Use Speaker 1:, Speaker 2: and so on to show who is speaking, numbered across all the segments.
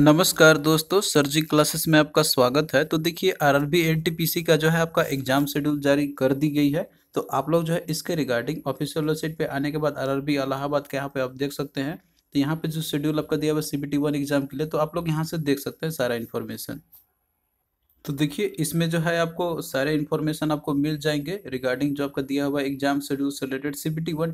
Speaker 1: नमस्कार दोस्तों सर्जिक क्लासेस में आपका स्वागत है तो देखिए आरआरबी एनटीपीसी का जो है आपका एग्जाम शेड्यूल जारी कर दी गई है तो आप लोग जो है इसके रिगार्डिंग ऑफिशियल वेबसाइट पे आने के बाद आरआरबी इलाहाबाद के यहाँ पे आप देख सकते हैं तो यहाँ पे जो शेड्यूल आपका दिया हुआ सी बी एग्जाम के लिए तो आप लोग यहाँ से देख सकते हैं सारा इन्फॉर्मेशन तो देखिए इसमें जो है आपको सारे इन्फॉर्मेशन आपको मिल जाएंगे रिगार्डिंग जो आपका दिया हुआ एग्जाम शेड्यूल से रिलेटेड सी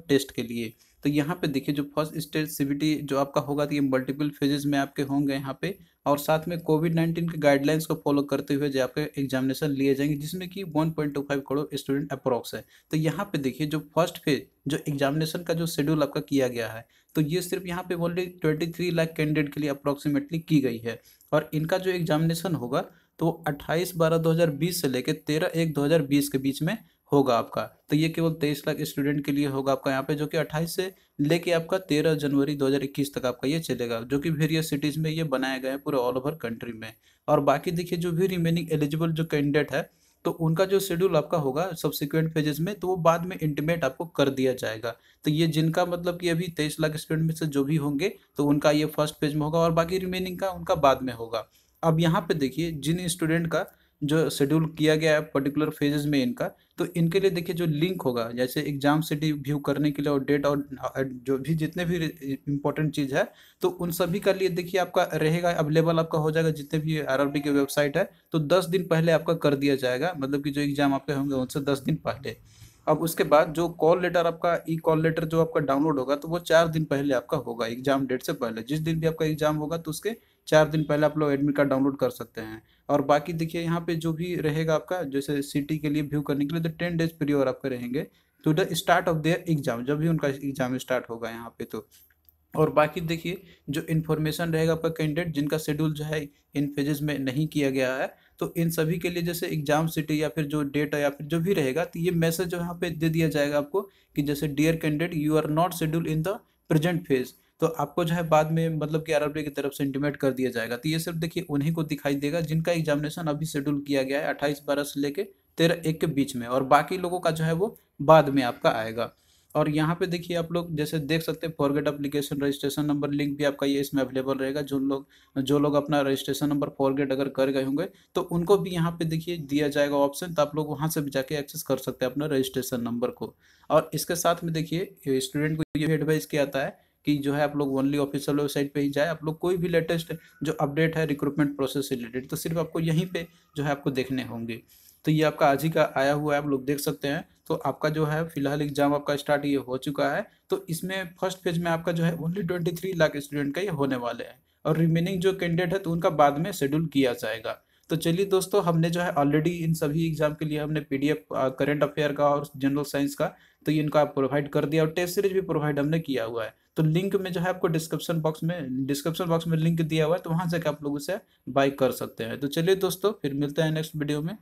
Speaker 1: टेस्ट के लिए तो यहाँ पे देखिए जो फर्स्ट स्टेज सीबीटी जो आपका होगा तो ये मल्टीपल फेजेस में आपके होंगे यहाँ पे और साथ में कोविड नाइन्टीन के गाइडलाइंस को फॉलो करते हुए जो आपके एग्जामिनेशन लिए जाएंगे जिसमें कि 1.25 करोड़ स्टूडेंट अप्रोक्स है तो यहाँ पे देखिए जो फर्स्ट फेज जो एग्जामिनेशन का जो शेड्यूल आपका किया गया है तो ये सिर्फ यहाँ पे only twenty three lakh candidate के लिए अप्रोक्सीमेटली की गई है और इनका जो एग्जामिनेशन होगा तो अट्ठाईस बारह दो हज़ार बीस से लेकर तेरह एक दो हज़ार बीस के बीच में होगा आपका तो ये केवल तेईस लाख स्टूडेंट के लिए होगा आपका यहाँ पे जो कि अट्ठाईस से लेके आपका तेरह जनवरी दो हजार इक्कीस तक आपका ये चलेगा जो कि वेरियस सिटीज़ में ये बनाए गए हैं पूरे ऑल ओवर कंट्री में और बाकी देखिए जो भी रिमेनिंग एलिजिबल जो कैंडिडेट है तो उनका जो शेड्यूल आपका होगा सब्सिक्वेंट फेजेस में तो वो बाद में इंटीमेट आपको कर दिया जाएगा तो ये जिनका मतलब कि अभी तेईस लाख स्टूडेंट में से जो भी होंगे तो उनका ये फर्स्ट फेज में होगा और बाकी रिमेनिंग का उनका बाद में होगा अब यहाँ पे देखिए जिन स्टूडेंट का जो शेड्यूल किया गया है पर्टिकुलर फेजेस में इनका तो इनके लिए देखिए जो लिंक होगा जैसे एग्जाम सिटी व्यू करने के लिए और डेट और जो भी जितने भी इंपॉर्टेंट चीज़ है तो उन सभी का लिए देखिए आपका रहेगा अवेलेबल आपका हो जाएगा जितने भी आर की वेबसाइट है तो दस दिन पहले आपका कर दिया जाएगा मतलब कि जो एग्ज़ाम आपके होंगे उनसे दस दिन पहले अब उसके बाद जो कॉल लेटर आपका ई कॉल लेटर जो आपका डाउनलोड होगा तो वो चार दिन पहले आपका होगा एग्जाम डेट से पहले जिस दिन भी आपका एग्जाम होगा तो उसके चार दिन पहले आप लोग एडमिट कार्ड डाउनलोड कर सकते हैं और बाकी देखिए यहाँ पे जो भी रहेगा आपका जैसे सिटी के लिए व्यू करने के लिए तो टेन डेज पीरियड आपके रहेंगे to the start of their exam जब भी उनका एग्जाम स्टार्ट होगा यहाँ पे तो और बाकी देखिए जो इन्फॉर्मेशन रहेगा आपका कैंडिडेट जिनका शेड्यूल जो है इन फेजेस में नहीं किया गया है तो इन सभी के लिए जैसे एग्जाम सिटी या फिर जो डेट है या फिर जो भी रहेगा तो ये मैसेज यहाँ पे दे दिया जाएगा आपको कि जैसे dear candidate you are not schedule in the present phase तो आपको जो है बाद में मतलब कि आर की तरफ से इंटीमेट कर दिया जाएगा तो ये सिर्फ देखिए उन्हीं को दिखाई देगा जिनका एग्जामिनेशन अभी शेड्यूल किया गया है अट्ठाईस बारह से लेकर तेरह एक के बीच में और बाकी लोगों का जो है वो बाद में आपका आएगा और यहाँ पे देखिए आप लोग जैसे देख सकते हैं forget application registration number link भी आपका ये इसमें अवेलेबल रहेगा जो लोग जो लोग अपना रजिस्ट्रेशन नंबर फॉरगेट अगर कर गए होंगे तो उनको भी यहाँ पे देखिए दिया जाएगा ऑप्शन तो आप लोग वहाँ से भी जाके एक्सेस कर सकते हैं अपना रजिस्ट्रेशन नंबर को और इसके साथ में देखिए स्टूडेंट को ये एडवाइस किया जाता है कि जो है आप लोग ओनली ऑफिशियल वेबसाइट पे ही जाए आप लोग कोई भी लेटेस्ट जो अपडेट है रिक्रूटमेंट प्रोसेस से रिलेटेड तो सिर्फ आपको यहीं पे जो है आपको देखने होंगे तो ये आपका आज ही का आया हुआ है आप लोग देख सकते हैं तो आपका जो है फिलहाल एग्जाम आपका स्टार्ट ये हो चुका है तो इसमें फर्स्ट फेज में आपका जो है only twenty three lakh student का ये होने वाले हैं और रिमेनिंग जो कैंडिडेट है तो उनका बाद में शेड्यूल किया जाएगा तो चलिए दोस्तों हमने जो है ऑलरेडी इन सभी एग्जाम के लिए हमने पीडीएफ करंट अफेयर का और जनरल साइंस का तो ये इनका प्रोवाइड कर दिया और टेस्ट सीरीज भी प्रोवाइड हमने किया हुआ है तो लिंक में जो है आपको डिस्क्रिप्शन बॉक्स में डिस्क्रिप्शन बॉक्स में लिंक दिया हुआ है तो वहाँ से आप लोग उसे बाई कर सकते हैं तो चलिए दोस्तों फिर मिलते हैं नेक्स्ट वीडियो में